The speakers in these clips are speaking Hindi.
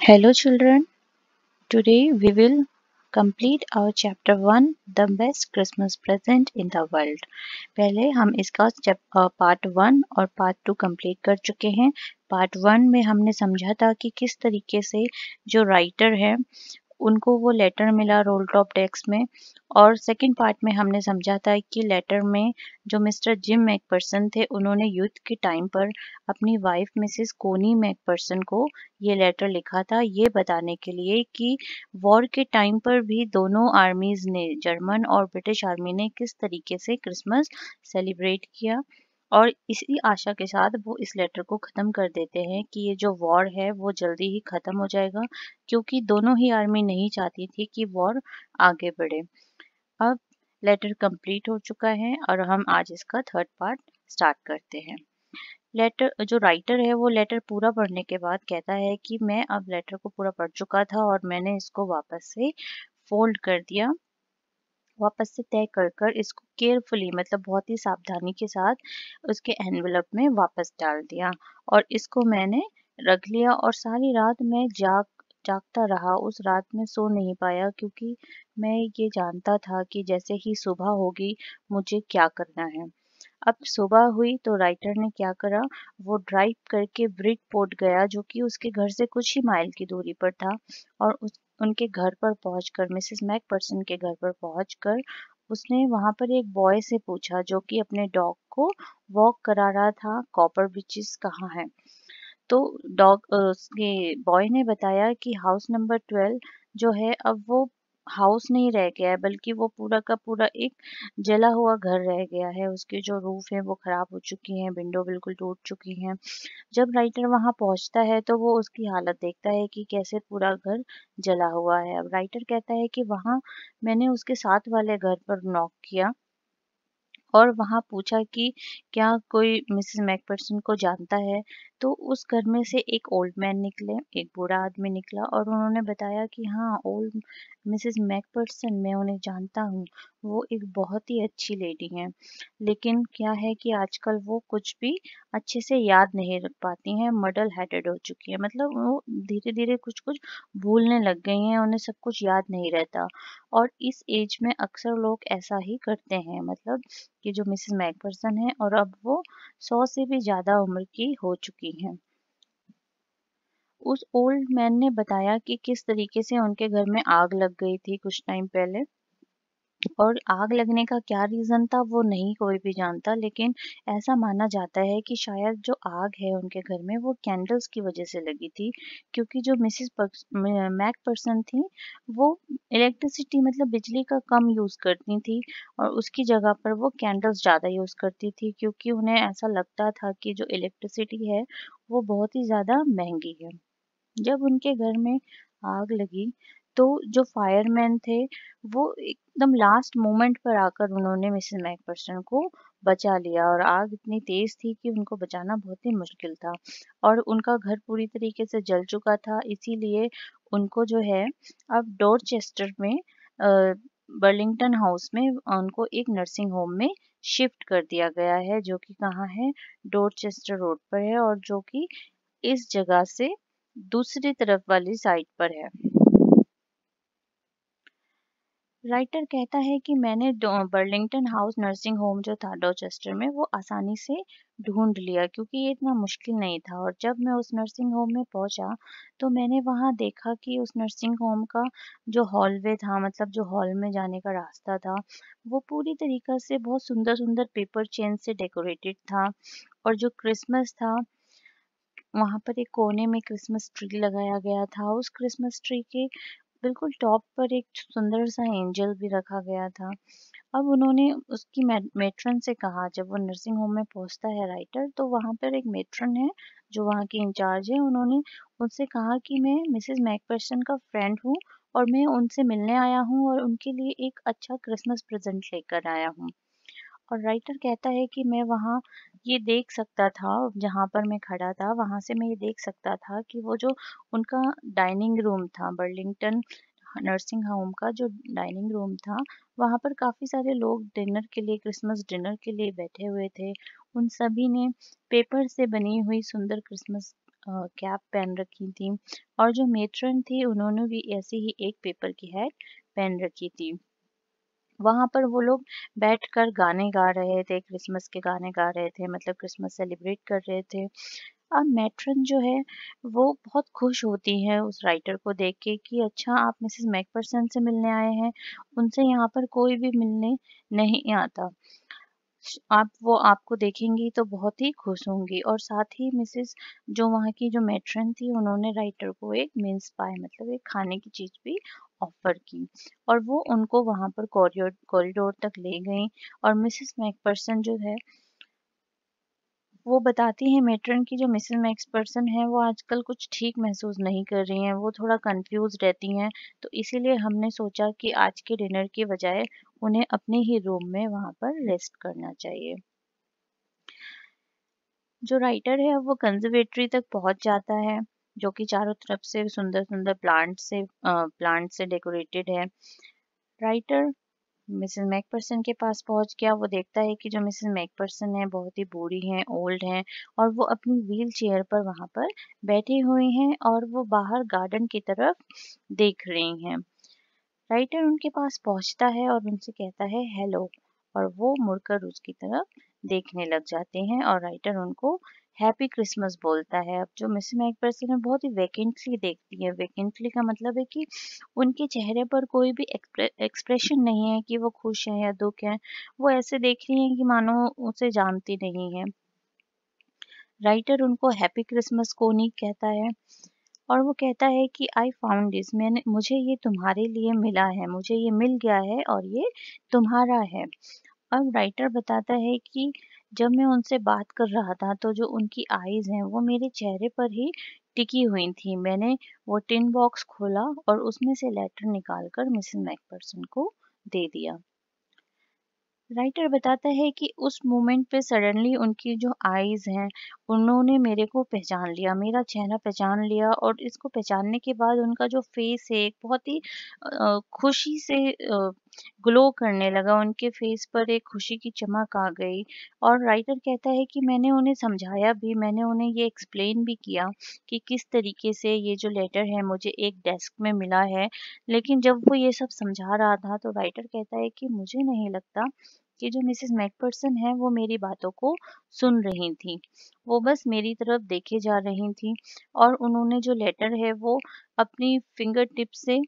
Hello children, today we will complete our chapter 1 the best Christmas present in the world. पहले हम इसका पार्ट 1 और पार्ट 2 कंप्लीट कर चुके हैं पार्ट 1 में हमने समझा था कि किस तरीके से जो राइटर है उनको वो लेटर मिला रोल टॉप डेस्क में और सेकंड पार्ट में हमने समझा था कि लेटर में जो मिस्टर जिम मैकपर्सन थे उन्होंने युद्ध के टाइम पर अपनी वाइफ मिसेस कोनी मैकपर्सन को ये लेटर लिखा था ये बताने के लिए कि वॉर के टाइम पर भी दोनों आर्मीज़ ने जर्मन और ब्रिटिश आर्मी ने किस तरीके से क्रिसमस सेलिब्रेट किया और इसी आशा के साथ वो इस लेटर को ख़त्म कर देते हैं कि ये जो वॉर है वो जल्दी ही ख़त्म हो जाएगा क्योंकि दोनों ही आर्मी नहीं चाहती थी कि वॉर आगे बढ़े अब लेटर कंप्लीट हो चुका है और हम आज इसका थर्ड पार्ट स्टार्ट करते हैं लेटर जो राइटर है वो लेटर पूरा पढ़ने के बाद कहता है कि मैं अब लेटर को पूरा पढ़ चुका था और मैंने इसको वापस से फोल्ड कर दिया वापस से तय कर कर इसको केयरफुली मतलब बहुत ही सावधानी के साथ उसके एनवलप में वापस डाल दिया और इसको मैंने रख लिया और सारी रात मैं जाग जागता रहा उस रात में सो नहीं पाया क्योंकि मैं ये जानता था कि जैसे ही सुबह होगी मुझे क्या करना है अब सुबह हुई तो राइटर ने क्या करा वो ड्राइव करके ब्रिज पोर्ट गया जो कि उसके घर से कुछ ही माइल की दूरी पर था और उस उनके घर पर पहुंचकर मिसेस पर्सन के घर पर पहुंचकर उसने वहां पर एक बॉय से पूछा जो कि अपने डॉग को वॉक करा रहा था कॉपर बिचेस कहाँ है तो डॉग उसके बॉय ने बताया कि हाउस नंबर ट्वेल्व जो है अब वो हाउस नहीं रह गया है बल्कि वो पूरा का पूरा एक जला हुआ घर रह गया है उसके जो रूफ है वो खराब हो चुकी हैं विंडो बिल्कुल टूट चुकी हैं जब राइटर वहां पहुंचता है तो वो उसकी हालत देखता है कि कैसे पूरा घर जला हुआ है अब राइटर कहता है कि वहां मैंने उसके साथ वाले घर पर नॉक किया और वहाँ पूछा कि क्या कोई मिसेस मैकपर्सन को जानता है तो उस घर में से एक ओल्ड मैन निकले एक बूढ़ा आदमी निकला और उन्होंने बताया कि हाँ ओल्ड मिसेस मैकपर्सन मैं उन्हें जानता हूँ वो एक बहुत ही अच्छी लेडी हैं लेकिन क्या है कि आजकल वो कुछ भी अच्छे से याद नहीं रख पाती हैं मडल हेडेड हो चुकी है मतलब वो धीरे धीरे कुछ कुछ भूलने लग गई हैं उन्हें सब कुछ याद नहीं रहता और इस एज में अक्सर लोग ऐसा ही करते हैं मतलब कि जो मिसेस मैकपर्सन है और अब वो सौ से भी ज़्यादा उम्र की हो चुकी हैं उस ओल्ड मैन ने बताया कि किस तरीके से उनके घर में आग लग गई थी कुछ टाइम पहले और आग लगने का क्या रीज़न था वो नहीं कोई भी जानता लेकिन ऐसा माना जाता है कि शायद जो आग है उनके घर में वो कैंडल्स की वजह से लगी थी क्योंकि जो मिसिस मैक पर्सन थी वो इलेक्ट्रिसिटी मतलब बिजली का कम यूज़ करती थी और उसकी जगह पर वो कैंडल्स ज़्यादा यूज़ करती थी क्योंकि उन्हें ऐसा लगता था कि जो इलेक्ट्रिसिटी है वो बहुत ही ज़्यादा महंगी है जब उनके घर में आग लगी तो जो फायरमैन थे वो एकदम लास्ट मोमेंट पर आकर उन्होंने मिसेस मैकपर्सन को बचा लिया और आग इतनी तेज थी कि उनको बचाना बहुत ही मुश्किल था और उनका घर पूरी तरीके से जल चुका था इसीलिए उनको जो है अब डोरचेस्टर में बर्लिंगटन हाउस में उनको एक नर्सिंग होम में शिफ्ट कर दिया गया है जो कि कहाँ है डोरचेस्टर रोड पर है और जो कि इस जगह से दूसरी तरफ वाली साइड पर है राइटर कहता है कि मैंने बर्लिंगटन हाउस नर्सिंग होम जो था डोचेस्टर में वो आसानी से ढूंढ लिया क्योंकि ये इतना मुश्किल नहीं था और जब मैं उस नर्सिंग होम में पहुंचा तो मैंने वहां देखा कि उस नर्सिंग होम का जो हॉलवे था मतलब जो हॉल में जाने का रास्ता था वो पूरी तरीके से बहुत सुंदर सुंदर पेपर चेन से डेकोरेटेड था और जो क्रिसमस था वहाँ पर एक कोने में क्रिसमस ट्री लगाया गया था उस क्रिसमस ट्री के बिल्कुल टॉप पर एक सुंदर सा एंजल भी रखा गया था अब उन्होंने उसकी मेट्रन से कहा जब वो नर्सिंग होम में पहुंचता है राइटर तो वहां पर एक मेट्रन है जो वहाँ की इंचार्ज है उन्होंने उनसे कहा कि मैं मिसेस मैकपर्सन का फ्रेंड हूँ और मैं उनसे मिलने आया हूँ और उनके लिए एक अच्छा क्रिसमस प्रेजेंट लेकर आया हूँ और राइटर कहता है कि मैं वहाँ ये देख सकता था जहाँ पर मैं खड़ा था वहाँ से मैं ये देख सकता था कि वो जो उनका डाइनिंग रूम था बर्लिंगटन नर्सिंग होम का जो डाइनिंग रूम था वहाँ पर काफ़ी सारे लोग डिनर के लिए क्रिसमस डिनर के लिए बैठे हुए थे उन सभी ने पेपर से बनी हुई सुंदर क्रिसमस कैप पहन रखी थी और जो मेट्रन थी उन्होंने भी ऐसी ही एक पेपर की हैट पहन रखी थी वहाँ पर वो लोग बैठकर गाने गा रहे थे क्रिसमस के गाने गा रहे थे मतलब क्रिसमस सेलिब्रेट कर रहे थे अब मैट्रन जो है वो बहुत खुश होती है उस राइटर को देख के कि अच्छा आप मिसेस मैकपर्सन से मिलने आए हैं उनसे यहाँ पर कोई भी मिलने नहीं आता आप वो आपको देखेंगी तो बहुत ही खुश होंगी और साथ ही मिसेस जो वहाँ की जो मैट्रन थी उन्होंने राइटर को एक मीन्स पाए मतलब एक खाने की चीज़ भी ऑफ़र की और वो उनको वहां पर कॉरिडोर तक ले गई और मिसेस मैकपर्सन जो है वो बताती है मेट्रन की जो मिसेस मैक्सपर्सन है वो आजकल कुछ ठीक महसूस नहीं कर रही हैं वो थोड़ा कंफ्यूज रहती हैं तो इसीलिए हमने सोचा कि आज के डिनर के बजाय उन्हें अपने ही रूम में वहां पर रेस्ट करना चाहिए जो राइटर है वो कंजर्वेटरी तक पहुंच जाता है जो कि चारों तरफ से सुंदर सुंदर प्लांट से प्लांट से डेकोरेटेड है राइटर मिसेस मैकपर्सन के पास पहुंच गया वो देखता है कि जो मिसेस मैकपर्सन है बहुत ही बूढ़ी हैं ओल्ड हैं और वो अपनी व्हील चेयर पर वहां पर बैठी हुई हैं और वो बाहर गार्डन की तरफ देख रही हैं राइटर उनके पास पहुंचता है और उनसे कहता है हेलो और वो मुड़कर उसकी तरफ देखने लग जाते हैं और राइटर उनको हैप्पी क्रिसमस बोलता है अब जो मिस मैक पर्सन है बहुत ही वैकेंटली देखती है वैकेंटली का मतलब है कि उनके चेहरे पर कोई भी एक्सप्रेशन नहीं है कि वो खुश हैं या दुख हैं वो ऐसे देख रही हैं कि मानो उसे जानती नहीं है राइटर उनको हैप्पी क्रिसमस को नहीं कहता है और वो कहता है कि आई फाउंड दिस मैंने मुझे ये तुम्हारे लिए मिला है मुझे ये मिल गया है और ये तुम्हारा है अब राइटर बताता है कि जब मैं उनसे बात कर रहा था तो जो उनकी आईज हैं वो मेरे चेहरे पर ही टिकी हुई थी मैंने वो टिन बॉक्स खोला और उसमें से लेटर निकाल कर मिसेस मैकपर्सन को दे दिया राइटर बताता है कि उस मोमेंट पे सडनली उनकी जो आईज हैं उन्होंने मेरे को पहचान लिया मेरा चेहरा पहचान लिया और इसको पहचानने के बाद उनका जो फेस है बहुत ही खुशी से ग्लो करने लगा उनके फेस पर एक खुशी की चमक आ गई और राइटर कहता है कि मैंने उन्हें समझाया भी मैंने उन्हें ये एक्सप्लेन भी किया कि किस तरीके से ये जो लेटर है मुझे एक डेस्क में मिला है लेकिन जब वो ये सब समझा रहा था तो राइटर कहता है कि मुझे नहीं लगता कि जो मिसेस मैकपर्सन है वो मेरी बातों को सुन रही थी वो बस मेरी तरफ देखे जा रही थी और उन्होंने जो लेटर है वो अपनी फिंगर टिप से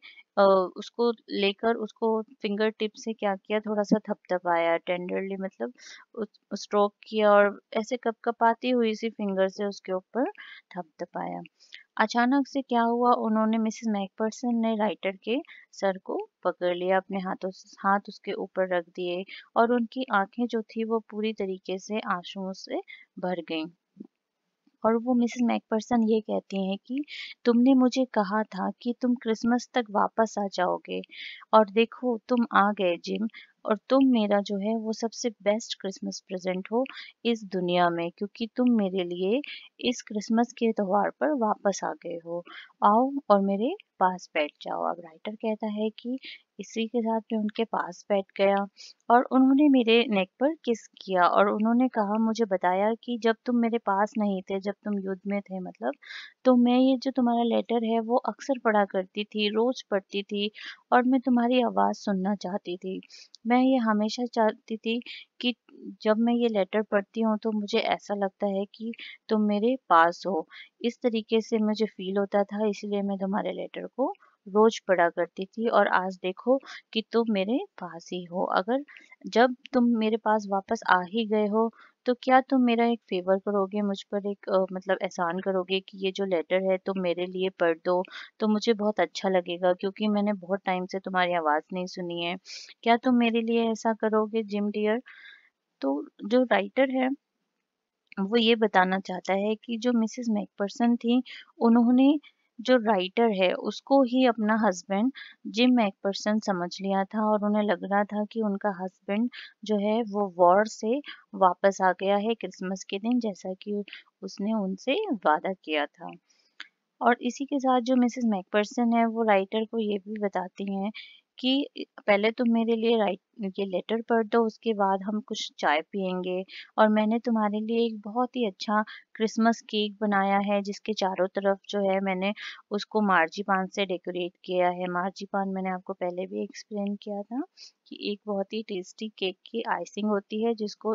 उसको लेकर उसको फिंगर टिप से क्या किया थोड़ा सा थपथपाया टेंडरली मतलब स्ट्रोक किया और ऐसे कपकपाती हुई सी फिंगर से उसके ऊपर थपथपाया अचानक से क्या हुआ उन्होंने मिसेस मैकपर्सन ने राइटर के सर को पकड़ लिया अपने हाथों से हाथ उसके ऊपर रख दिए और उनकी आंखें जो थी वो पूरी तरीके से आंसुओं से भर गईं और वो मिसेस मैकपर्सन ये कहती हैं कि तुमने मुझे कहा था कि तुम क्रिसमस तक वापस आ जाओगे और देखो तुम आ गए जिम और तुम मेरा जो है वो सबसे बेस्ट क्रिसमस प्रेजेंट हो इस दुनिया में क्योंकि तुम मेरे लिए इस क्रिसमस के त्यौहार पर वापस आ गए हो आओ और मेरे पास बैठ जाओ अब राइटर कहता है कि इसी के साथ मैं उनके पास बैठ गया और उन्होंने मेरे नेक पर किस किया और उन्होंने कहा मुझे बताया कि जब तुम मेरे पास नहीं थे जब तुम युद्ध में थे मतलब तो मैं ये जो तुम्हारा लेटर है वो अक्सर पढ़ा करती थी रोज पढ़ती थी और मैं तुम्हारी आवाज़ सुनना चाहती थी मैं ये हमेशा चाहती थी कि जब मैं ये लेटर पढ़ती हूँ तो मुझे ऐसा लगता है कि तुम मेरे पास हो इस तरीके से मुझे फील होता था इसलिए मैं तुम्हारे लेटर को रोज पढ़ा करती थी और आज देखो कि तुम मेरे पास ही हो अगर जब तुम मेरे पास वापस आ ही गए हो तो क्या तुम मेरा एक फ़ेवर करोगे मुझ पर एक आ, मतलब एहसान करोगे कि ये जो लेटर है तुम तो मेरे लिए पढ़ दो तो मुझे बहुत अच्छा लगेगा क्योंकि मैंने बहुत टाइम से तुम्हारी आवाज़ नहीं सुनी है क्या तुम मेरे लिए ऐसा करोगे जिम डियर तो जो राइटर है वो ये बताना चाहता है कि जो मिसेस मैकपर्सन थी उन्होंने जो राइटर है उसको ही अपना हस्बैंड जिम मैकपर्सन समझ लिया था और उन्हें लग रहा था कि उनका हस्बैंड जो है वो वॉर से वापस आ गया है क्रिसमस के दिन जैसा कि उसने उनसे वादा किया था और इसी के साथ जो मिसेस मैकपर्सन है वो राइटर को ये भी बताती हैं कि पहले तुम मेरे लिए राइट ये लेटर पढ़ दो उसके बाद हम कुछ चाय पियेंगे और मैंने तुम्हारे लिए एक बहुत ही अच्छा क्रिसमस केक बनाया है जिसके चारों तरफ जो है मैंने उसको मार्जीपान से डेकोरेट किया है पान मैंने आपको पहले भी एक्सप्लेन किया था कि एक बहुत ही टेस्टी केक की आइसिंग होती है जिसको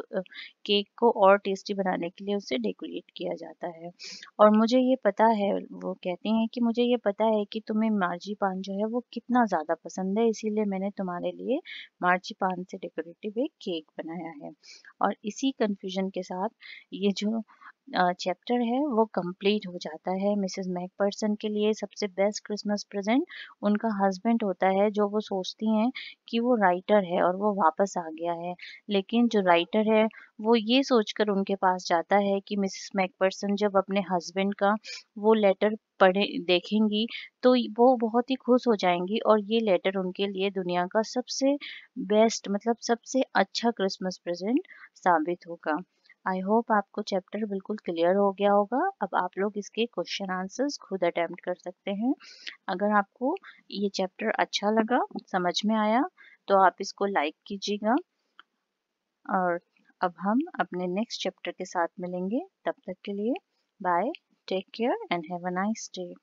केक को और टेस्टी बनाने के लिए उसे डेकोरेट किया जाता है और मुझे ये पता है वो कहते हैं कि मुझे ये पता है कि तुम्हें मार्जी पान जो है वो कितना ज़्यादा पसंद है इसीलिए मैंने तुम्हारे लिए मार्जी पान से डेकोरेटिव एक केक बनाया है और इसी कन्फ्यूजन के साथ ये जो चैप्टर है वो कंप्लीट हो जाता है मिसेस मैकपर्सन के लिए सबसे बेस्ट क्रिसमस प्रेजेंट उनका हस्बैंड होता है जो वो सोचती हैं कि वो राइटर है और वो वापस आ गया है लेकिन जो राइटर है वो ये सोचकर उनके पास जाता है कि मिसेस मैकपर्सन जब अपने हस्बैंड का वो लेटर पढ़े देखेंगी तो वो बहुत ही खुश हो जाएंगी और ये लेटर उनके लिए दुनिया का सबसे बेस्ट मतलब सबसे अच्छा क्रिसमस प्रेजेंट साबित होगा आई होप आपको चैप्टर बिल्कुल क्लियर हो गया होगा अब आप लोग इसके क्वेश्चन आंसर्स खुद अटैम्प्ट कर सकते हैं अगर आपको ये चैप्टर अच्छा लगा समझ में आया तो आप इसको लाइक कीजिएगा और अब हम अपने नेक्स्ट चैप्टर के साथ मिलेंगे तब तक के लिए bye take care and have a nice day